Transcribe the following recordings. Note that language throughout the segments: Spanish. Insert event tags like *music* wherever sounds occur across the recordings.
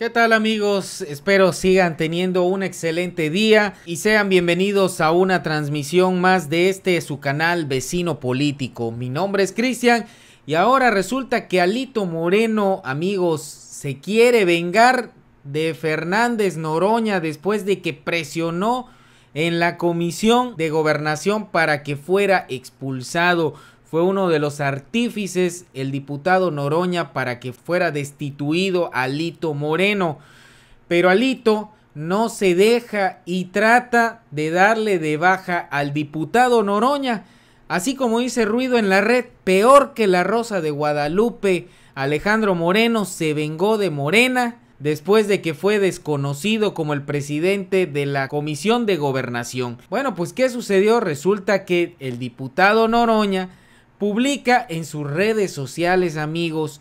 ¿Qué tal amigos? Espero sigan teniendo un excelente día y sean bienvenidos a una transmisión más de este su canal vecino político. Mi nombre es Cristian y ahora resulta que Alito Moreno, amigos, se quiere vengar de Fernández Noroña después de que presionó en la comisión de gobernación para que fuera expulsado fue uno de los artífices, el diputado Noroña, para que fuera destituido Alito Moreno. Pero Alito no se deja y trata de darle de baja al diputado Noroña. Así como dice ruido en la red, peor que la Rosa de Guadalupe, Alejandro Moreno se vengó de Morena después de que fue desconocido como el presidente de la Comisión de Gobernación. Bueno, pues ¿qué sucedió? Resulta que el diputado Noroña publica en sus redes sociales, amigos,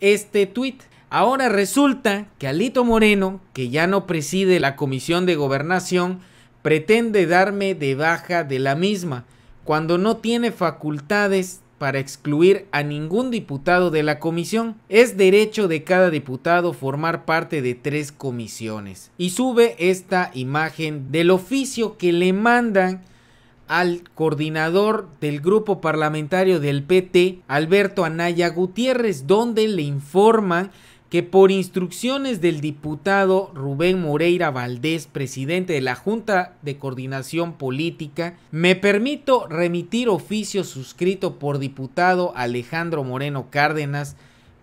este tweet. Ahora resulta que Alito Moreno, que ya no preside la Comisión de Gobernación, pretende darme de baja de la misma, cuando no tiene facultades para excluir a ningún diputado de la comisión. Es derecho de cada diputado formar parte de tres comisiones. Y sube esta imagen del oficio que le mandan al coordinador del grupo parlamentario del PT, Alberto Anaya Gutiérrez, donde le informa que por instrucciones del diputado Rubén Moreira Valdés, presidente de la Junta de Coordinación Política, me permito remitir oficio suscrito por diputado Alejandro Moreno Cárdenas,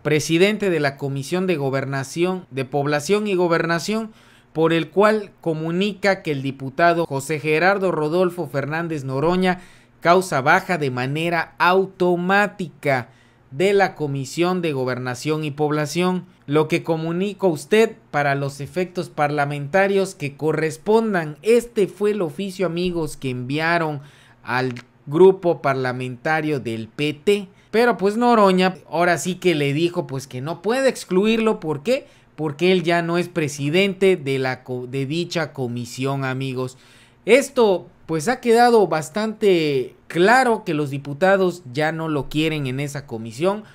presidente de la Comisión de Gobernación, de Población y Gobernación, por el cual comunica que el diputado José Gerardo Rodolfo Fernández Noroña causa baja de manera automática de la Comisión de Gobernación y Población, lo que comunica usted para los efectos parlamentarios que correspondan. Este fue el oficio, amigos, que enviaron al grupo parlamentario del PT. Pero pues Noroña ahora sí que le dijo pues que no puede excluirlo. ¿Por qué? porque él ya no es presidente de, la, de dicha comisión, amigos. Esto pues ha quedado bastante claro que los diputados ya no lo quieren en esa comisión,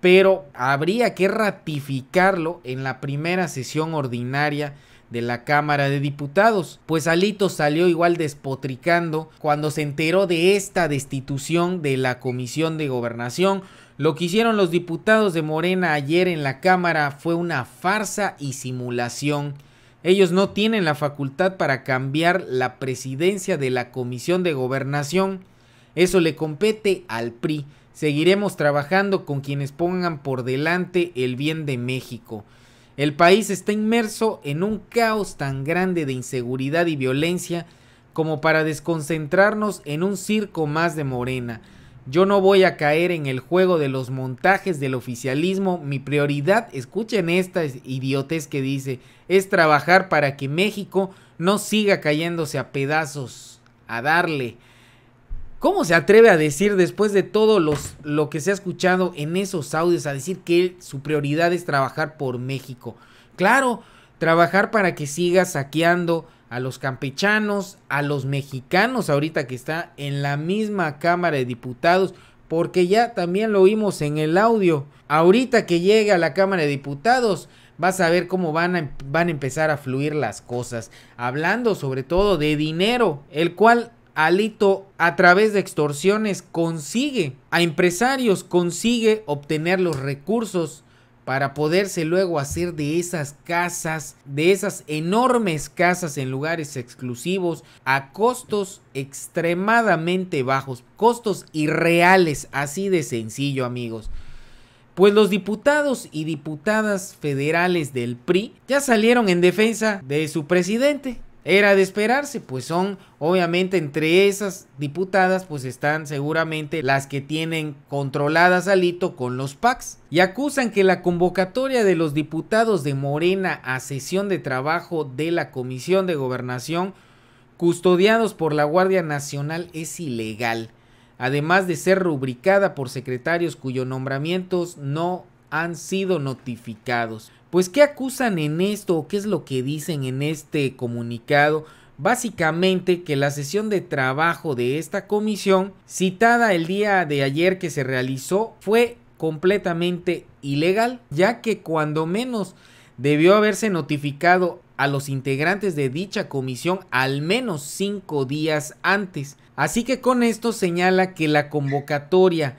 pero habría que ratificarlo en la primera sesión ordinaria de la Cámara de Diputados. Pues Alito salió igual despotricando cuando se enteró de esta destitución de la Comisión de Gobernación. Lo que hicieron los diputados de Morena ayer en la Cámara fue una farsa y simulación. Ellos no tienen la facultad para cambiar la presidencia de la Comisión de Gobernación. Eso le compete al PRI. Seguiremos trabajando con quienes pongan por delante el bien de México. El país está inmerso en un caos tan grande de inseguridad y violencia como para desconcentrarnos en un circo más de Morena. Yo no voy a caer en el juego de los montajes del oficialismo. Mi prioridad, escuchen esta idiotez que dice, es trabajar para que México no siga cayéndose a pedazos, a darle. ¿Cómo se atreve a decir después de todo lo que se ha escuchado en esos audios, a decir que su prioridad es trabajar por México? Claro, trabajar para que siga saqueando, a los campechanos, a los mexicanos ahorita que está en la misma Cámara de Diputados, porque ya también lo oímos en el audio. Ahorita que llegue a la Cámara de Diputados, vas a ver cómo van a, em, van a empezar a fluir las cosas, hablando sobre todo de dinero, el cual Alito a través de extorsiones consigue a empresarios, consigue obtener los recursos para poderse luego hacer de esas casas, de esas enormes casas en lugares exclusivos a costos extremadamente bajos, costos irreales, así de sencillo amigos. Pues los diputados y diputadas federales del PRI ya salieron en defensa de su presidente, era de esperarse, pues son obviamente entre esas diputadas pues están seguramente las que tienen controladas al hito con los PACs y acusan que la convocatoria de los diputados de Morena a sesión de trabajo de la Comisión de Gobernación custodiados por la Guardia Nacional es ilegal, además de ser rubricada por secretarios cuyos nombramientos no han sido notificados. Pues, ¿qué acusan en esto qué es lo que dicen en este comunicado? Básicamente que la sesión de trabajo de esta comisión, citada el día de ayer que se realizó, fue completamente ilegal, ya que cuando menos debió haberse notificado a los integrantes de dicha comisión al menos cinco días antes. Así que con esto señala que la convocatoria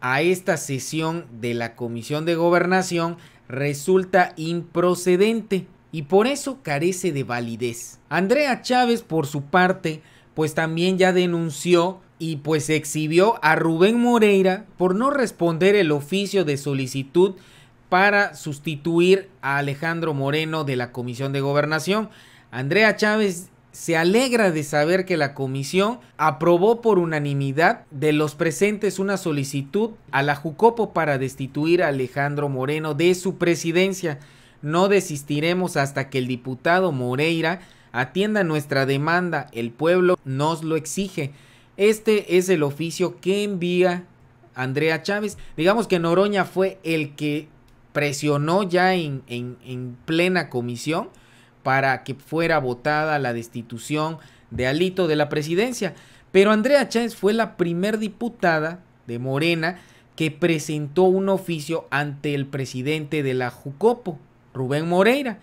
a esta sesión de la Comisión de Gobernación resulta improcedente y por eso carece de validez. Andrea Chávez, por su parte, pues también ya denunció y pues exhibió a Rubén Moreira por no responder el oficio de solicitud para sustituir a Alejandro Moreno de la Comisión de Gobernación. Andrea Chávez se alegra de saber que la comisión aprobó por unanimidad de los presentes una solicitud a la Jucopo para destituir a Alejandro Moreno de su presidencia. No desistiremos hasta que el diputado Moreira atienda nuestra demanda. El pueblo nos lo exige. Este es el oficio que envía Andrea Chávez. Digamos que Noroña fue el que presionó ya en, plena comisión para que fuera votada la destitución de Alito de la presidencia. Pero Andrea Chávez fue la primer diputada de Morena que presentó un oficio ante el presidente de la Jucopo, Rubén Moreira,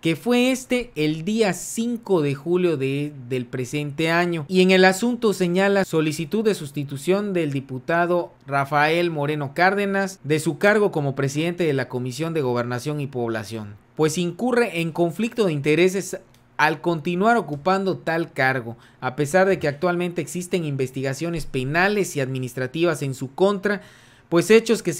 que fue este el día 5 de julio del presente año. Y en el asunto señala solicitud de sustitución del diputado Rafael Moreno Cárdenas de su cargo como presidente de la Comisión de Gobernación y Población pues incurre en conflicto de intereses al continuar ocupando tal cargo, a pesar de que actualmente existen investigaciones penales y administrativas en su contra, pues hechos que,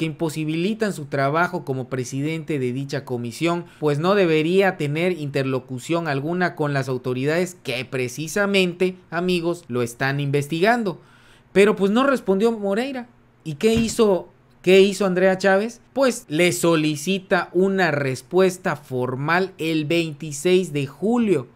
imposibilitan su trabajo como presidente de dicha comisión, pues no debería tener interlocución alguna con las autoridades que precisamente, amigos, lo están investigando. Pero pues no respondió Moreira. ¿Y qué hizo ¿Qué hizo Andrea Chávez? Pues le solicita una respuesta formal el 26 de julio.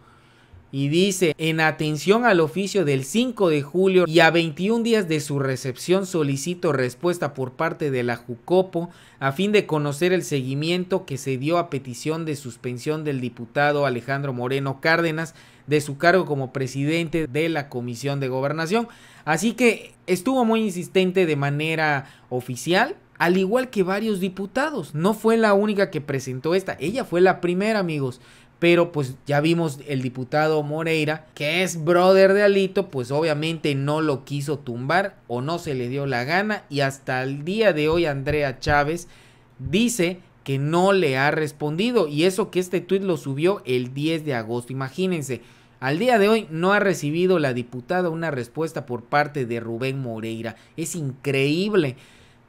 Y dice, en atención al oficio del 5 de julio y a 21 días de su recepción solicito respuesta por parte de la Jucopo a fin de conocer el seguimiento que se dio a petición de suspensión del diputado Alejandro Moreno Cárdenas de su cargo como presidente de la Comisión de Gobernación. Así que estuvo muy insistente de manera oficial al igual que varios diputados. No fue la única que presentó esta, ella fue la primera, amigos. Pero pues ya vimos el diputado Moreira, que es brother de Alito, pues obviamente no lo quiso tumbar o no se le dio la gana. Y hasta el día de hoy Andrea Chávez dice que no le ha respondido. Y eso que este tuit lo subió el 10 de agosto, imagínense. Al día de hoy no ha recibido la diputada una respuesta por parte de Rubén Moreira. Es increíble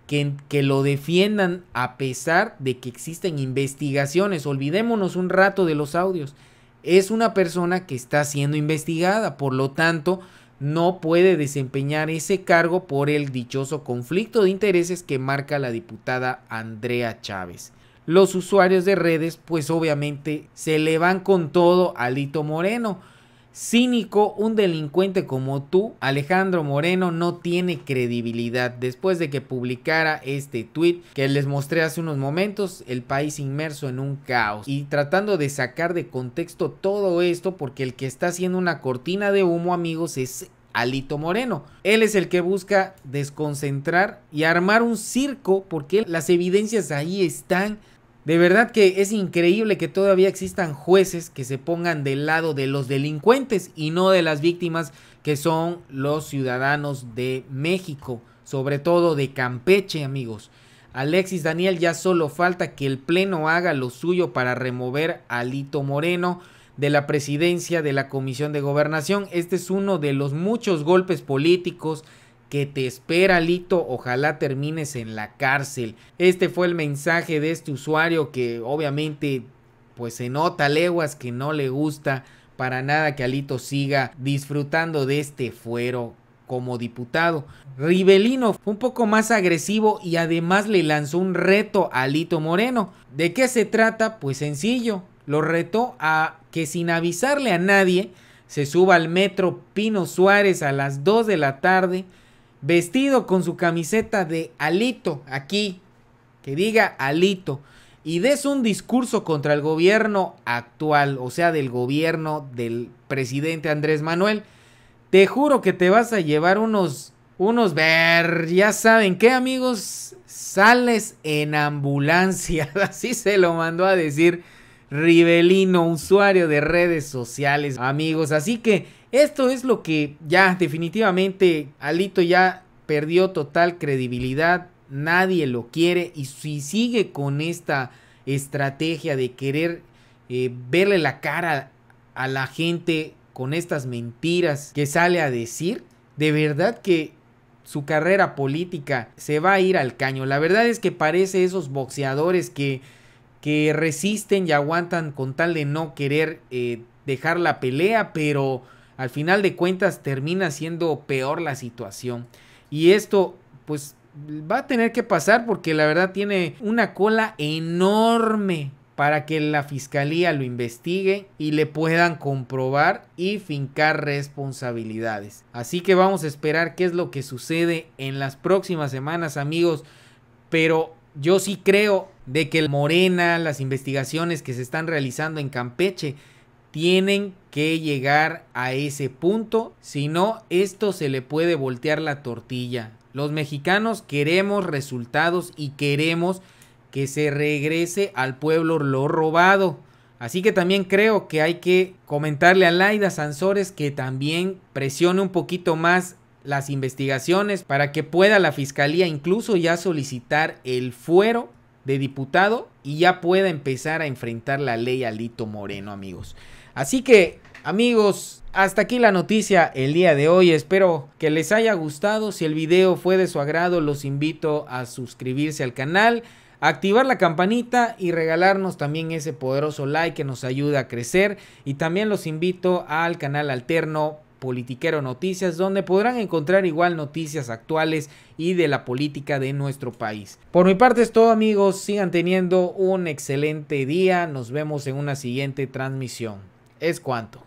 que, lo defiendan a pesar de que existen investigaciones. Olvidémonos un rato de los audios. Es una persona que está siendo investigada, por lo tanto no puede desempeñar ese cargo por el dichoso conflicto de intereses que marca la diputada Andrea Chávez. Los usuarios de redes pues obviamente se le van con todo a Lito Moreno cínico, un delincuente como tú, Alejandro Moreno no tiene credibilidad. Después de que publicara este tweet que les mostré hace unos momentos, el país inmerso en un caos y tratando de sacar de contexto todo esto porque el que está haciendo una cortina de humo, amigos, es Alito Moreno. Él es el que busca desconcentrar y armar un circo porque las evidencias ahí están de verdad que es increíble que todavía existan jueces que se pongan del lado de los delincuentes y no de las víctimas que son los ciudadanos de México, sobre todo de Campeche, amigos. Alexis Daniel ya solo falta que el Pleno haga lo suyo para remover a Lito Moreno de la presidencia de la Comisión de Gobernación. Este es uno de los muchos golpes políticos que te espera, Lito. Ojalá termines en la cárcel. Este fue el mensaje de este usuario que obviamente pues se nota leguas que no le gusta para nada que Alito siga disfrutando de este fuero como diputado. Rivelino fue un poco más agresivo y además le lanzó un reto a Alito Moreno. ¿De qué se trata? Pues sencillo, lo retó a que sin avisarle a nadie se suba al metro Pino Suárez a las 2 de la tarde vestido con su camiseta de Alito, aquí, que diga Alito, y des un discurso contra el gobierno actual, o sea, del gobierno del presidente Andrés Manuel, te juro que te vas a llevar unos, unos, ver, ya saben qué amigos, sales en ambulancia, *laughs* así se lo mandó a decir Rivelino, usuario de redes sociales, amigos, así que esto es lo que ya definitivamente Alito ya perdió total credibilidad, nadie lo quiere y si sigue con esta estrategia de querer eh, verle la cara a la gente con estas mentiras que sale a decir, de verdad que su carrera política se va a ir al caño. La verdad es que parece esos boxeadores que, que resisten y aguantan con tal de no querer eh, dejar la pelea, pero al final de cuentas termina siendo peor la situación. Y esto, pues, va a tener que pasar porque la verdad tiene una cola enorme para que la fiscalía lo investigue y le puedan comprobar y fincar responsabilidades. Así que vamos a esperar qué es lo que sucede en las próximas semanas, amigos. Pero yo sí creo de que Morena, las investigaciones que se están realizando en Campeche, tienen que llegar a ese punto, si no, esto se le puede voltear la tortilla. Los mexicanos queremos resultados y queremos que se regrese al pueblo lo robado. Así que también creo que hay que comentarle a Laida Sansores que también presione un poquito más las investigaciones para que pueda la fiscalía incluso ya solicitar el fuero de diputado y ya pueda empezar a enfrentar la ley Alito Moreno, amigos. Así que, amigos, hasta aquí la noticia el día de hoy. Espero que les haya gustado. Si el video fue de su agrado, los invito a suscribirse al canal, activar la campanita y regalarnos también ese poderoso like que nos ayuda a crecer. Y también los invito al canal alterno Politiquero Noticias, donde podrán encontrar igual noticias actuales y de la política de nuestro país. Por mi parte es todo amigos, sigan teniendo un excelente día, nos vemos en una siguiente transmisión es cuanto.